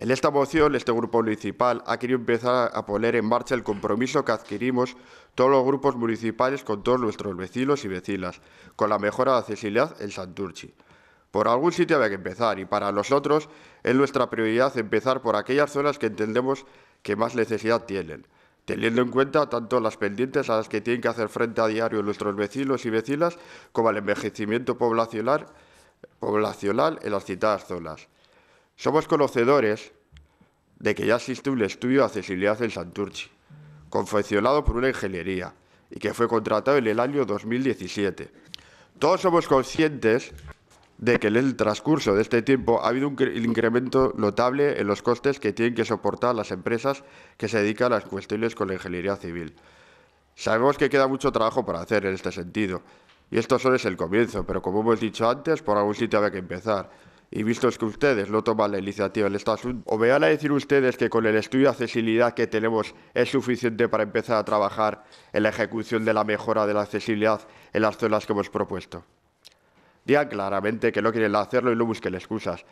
En esta moción, este grupo municipal ha querido empezar a poner en marcha el compromiso que adquirimos todos los grupos municipales con todos nuestros vecinos y vecinas, con la mejora de accesibilidad en Santurchi. Por algún sitio había que empezar y para nosotros es nuestra prioridad empezar por aquellas zonas que entendemos que más necesidad tienen, teniendo en cuenta tanto las pendientes a las que tienen que hacer frente a diario nuestros vecinos y vecinas como el envejecimiento poblacional, poblacional en las citadas zonas. Somos conocedores de que ya existe un estudio de accesibilidad en Santurce, confeccionado por una ingeniería y que fue contratado en el año 2017. Todos somos conscientes de que en el transcurso de este tiempo ha habido un incremento notable en los costes que tienen que soportar las empresas que se dedican a las cuestiones con la ingeniería civil. Sabemos que queda mucho trabajo para hacer en este sentido, y esto solo es el comienzo, pero como hemos dicho antes, por algún sitio había que empezar y visto que ustedes lo toman la iniciativa en este asunto, ¿o me a decir ustedes que con el estudio de accesibilidad que tenemos es suficiente para empezar a trabajar en la ejecución de la mejora de la accesibilidad en las zonas que hemos propuesto? Digan claramente que no quieren hacerlo y no busquen excusas,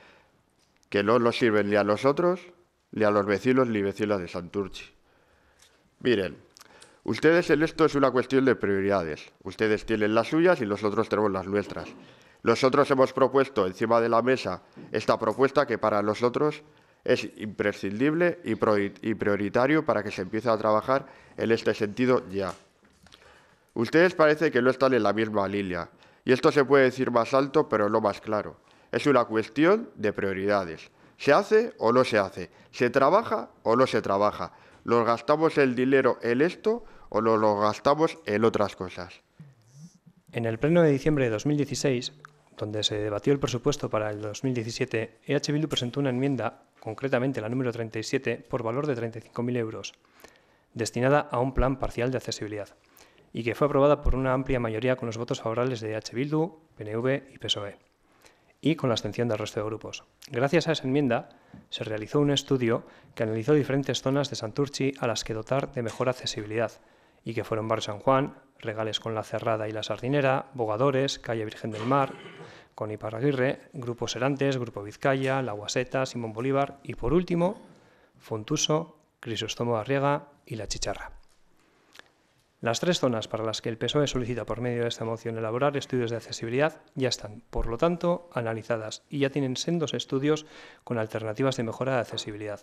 que no nos sirven ni a nosotros, ni a los vecinos ni vecinas de Santurchi. Miren, ustedes en esto es una cuestión de prioridades. Ustedes tienen las suyas y nosotros tenemos las nuestras. Nosotros hemos propuesto encima de la mesa esta propuesta que para nosotros es imprescindible y prioritario para que se empiece a trabajar en este sentido ya. Ustedes parece que no están en la misma línea, y esto se puede decir más alto, pero no más claro. Es una cuestión de prioridades. ¿Se hace o no se hace? ¿Se trabaja o no se trabaja? ¿Nos gastamos el dinero en esto o nos lo gastamos en otras cosas? En el pleno de diciembre de 2016, donde se debatió el presupuesto para el 2017, EH Bildu presentó una enmienda, concretamente la número 37, por valor de 35.000 euros, destinada a un plan parcial de accesibilidad, y que fue aprobada por una amplia mayoría con los votos favorables de EH Bildu, PNV y PSOE, y con la abstención del resto de grupos. Gracias a esa enmienda, se realizó un estudio que analizó diferentes zonas de Santurchi a las que dotar de mejor accesibilidad, y que fueron Bar San Juan, Regales con la Cerrada y la Sardinera, Bogadores, Calle Virgen del Mar, con Iparraguirre, Grupo Serantes, Grupo Vizcaya, La Guaseta, Simón Bolívar y por último, Fontuso, Crisóstomo Arriega y La Chicharra. Las tres zonas para las que el PSOE solicita por medio de esta moción elaborar estudios de accesibilidad ya están, por lo tanto, analizadas y ya tienen sendos estudios con alternativas de mejora de accesibilidad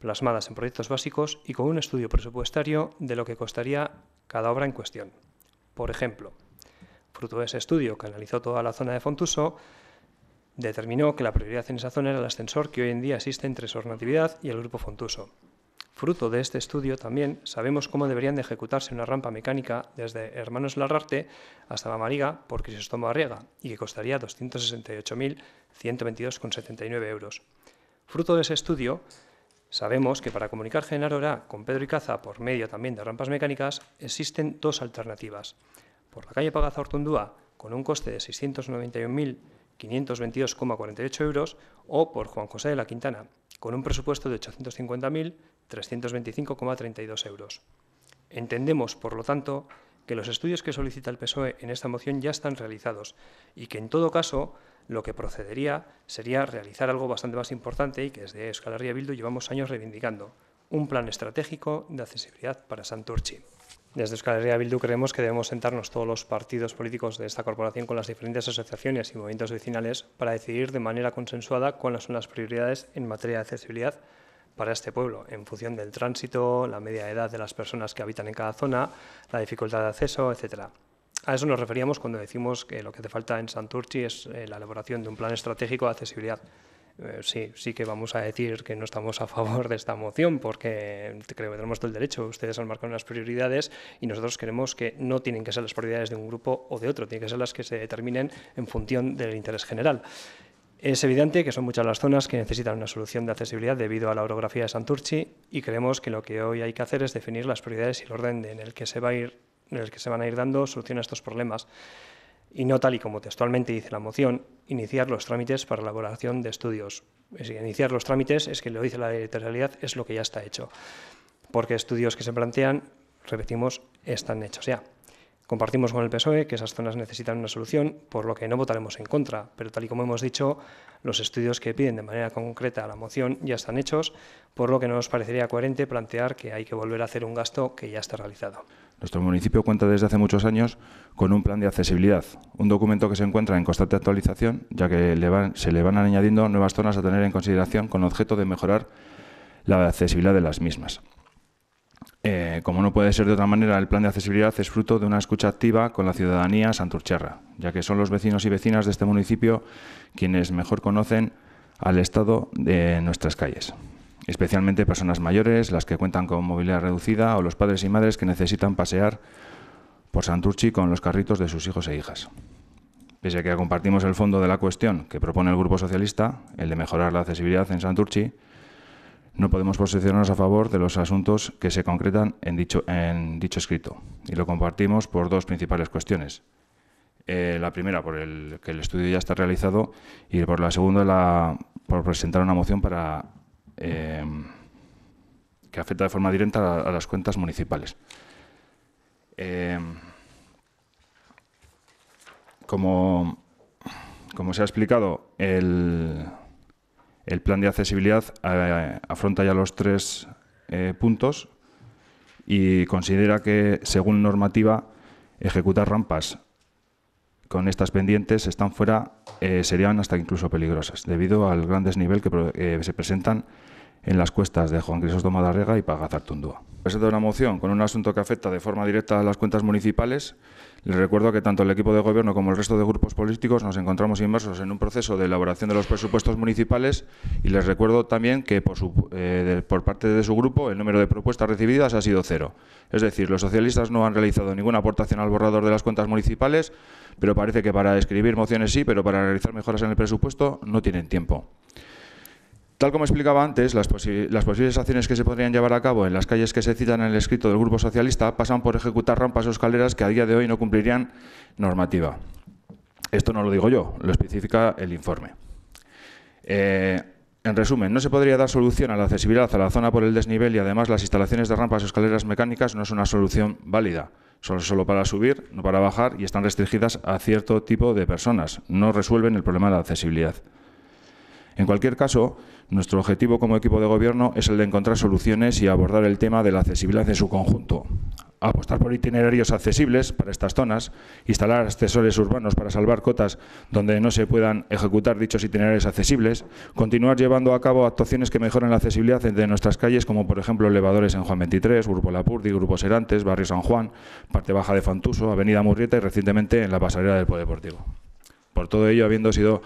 plasmadas en proyectos básicos y con un estudio presupuestario de lo que costaría cada obra en cuestión. Por ejemplo, fruto de ese estudio que analizó toda la zona de Fontuso, determinó que la prioridad en esa zona era el ascensor que hoy en día existe entre Sornatividad y el Grupo Fontuso. Fruto de este estudio también sabemos cómo deberían de ejecutarse una rampa mecánica desde Hermanos Larrarte hasta Mamariga por Crisóstomo Arriaga y que costaría 268.122,79 euros. Fruto de ese estudio, Sabemos que para comunicar Ora con Pedro y Caza por medio también de rampas mecánicas existen dos alternativas. Por la calle Pagaza Ortundúa, con un coste de 691.522,48 euros, o por Juan José de la Quintana, con un presupuesto de 850.325,32 euros. Entendemos, por lo tanto, que los estudios que solicita el PSOE en esta moción ya están realizados y que en todo caso lo que procedería sería realizar algo bastante más importante y que desde Euskal Herria Bildu llevamos años reivindicando, un plan estratégico de accesibilidad para Santurchi. Desde Euskal Bildu creemos que debemos sentarnos todos los partidos políticos de esta corporación con las diferentes asociaciones y movimientos vecinales para decidir de manera consensuada cuáles son las prioridades en materia de accesibilidad para este pueblo en función del tránsito, la media edad de las personas que habitan en cada zona, la dificultad de acceso, etcétera. A eso nos referíamos cuando decimos que lo que hace falta en Santurchi es eh, la elaboración de un plan estratégico de accesibilidad. Eh, sí, sí que vamos a decir que no estamos a favor de esta moción porque creo que tenemos todo el derecho. Ustedes han marcado unas prioridades y nosotros queremos que no tienen que ser las prioridades de un grupo o de otro, tienen que ser las que se determinen en función del interés general. Es evidente que son muchas las zonas que necesitan una solución de accesibilidad debido a la orografía de Santurchi y creemos que lo que hoy hay que hacer es definir las prioridades y el orden en el que se, va a ir, en el que se van a ir dando soluciones a estos problemas y no tal y como textualmente dice la moción, iniciar los trámites para elaboración de estudios. iniciar los trámites es que lo dice la editorialidad es lo que ya está hecho, porque estudios que se plantean, repetimos, están hechos ya. Compartimos con el PSOE que esas zonas necesitan una solución, por lo que no votaremos en contra, pero tal y como hemos dicho, los estudios que piden de manera concreta la moción ya están hechos, por lo que no nos parecería coherente plantear que hay que volver a hacer un gasto que ya está realizado. Nuestro municipio cuenta desde hace muchos años con un plan de accesibilidad, un documento que se encuentra en constante actualización, ya que se le van añadiendo nuevas zonas a tener en consideración con objeto de mejorar la accesibilidad de las mismas como no puede ser de otra manera, el plan de accesibilidad es fruto de una escucha activa con la ciudadanía santurcherra, ya que son los vecinos y vecinas de este municipio quienes mejor conocen al estado de nuestras calles, especialmente personas mayores, las que cuentan con movilidad reducida o los padres y madres que necesitan pasear por Santurchi con los carritos de sus hijos e hijas. Pese a que compartimos el fondo de la cuestión que propone el Grupo Socialista, el de mejorar la accesibilidad en Santurchi, no podemos posicionarnos a favor de los asuntos que se concretan en dicho, en dicho escrito. Y lo compartimos por dos principales cuestiones. Eh, la primera, por el que el estudio ya está realizado, y por la segunda, la, por presentar una moción para, em, que afecta de forma directa a, las cuentas municipales. Em, como, como se ha explicado, el, el plan de accesibilidad eh, afronta ya los tres eh, puntos y considera que, según normativa, ejecutar rampas con estas pendientes están fuera, eh, serían hasta incluso peligrosas, debido al gran desnivel que se presentan en las cuestas de Juan Crisóstomo de Arrega y Pagazartundúa. Presento una moción con un asunto que afecta de forma directa a las cuentas municipales. Les recuerdo que tanto el equipo de gobierno como el resto de grupos políticos nos encontramos inmersos en un proceso de elaboración de los presupuestos municipales y les recuerdo también que por eh, parte de su grupo el número de propuestas recibidas ha sido cero. Es decir, los socialistas no han realizado ninguna aportación al borrador de las cuentas municipales, pero parece que para escribir mociones sí, pero para realizar mejoras en el presupuesto no tienen tiempo. Tal como explicaba antes, las, posibles acciones que se podrían llevar a cabo en las calles que se citan en el escrito del Grupo Socialista pasan por ejecutar rampas o escaleras que a día de hoy no cumplirían normativa. Esto no lo digo yo, lo especifica el informe. Eh, en resumen, no se podría dar solución a la accesibilidad a la zona por el desnivel y además las instalaciones de rampas o escaleras mecánicas no es una solución válida. Son solo para subir, no para bajar y están restringidas a cierto tipo de personas. No resuelven el problema de la accesibilidad. En cualquier caso, nuestro objetivo como equipo de gobierno es el de encontrar soluciones y abordar el tema de la accesibilidad en su conjunto. Apostar por itinerarios accesibles para estas zonas, instalar ascensores urbanos para salvar cotas donde no se puedan ejecutar dichos itinerarios accesibles, continuar llevando a cabo actuaciones que mejoren la accesibilidad de nuestras calles, como por ejemplo elevadores en Juan 23, Grupo Lapurdi, Grupo Serantes, Barrio San Juan, parte baja de Fantuso, Avenida Murrieta y recientemente en la pasarela del Deportivo. Por todo ello, habiendo sido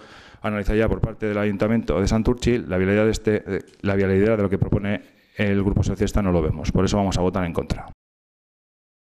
analizar ya por parte del Ayuntamiento de Santurchi, la viabilidad de, este, eh, la viabilidad de lo que propone el Grupo Socialista no lo vemos. Por eso vamos a votar en contra.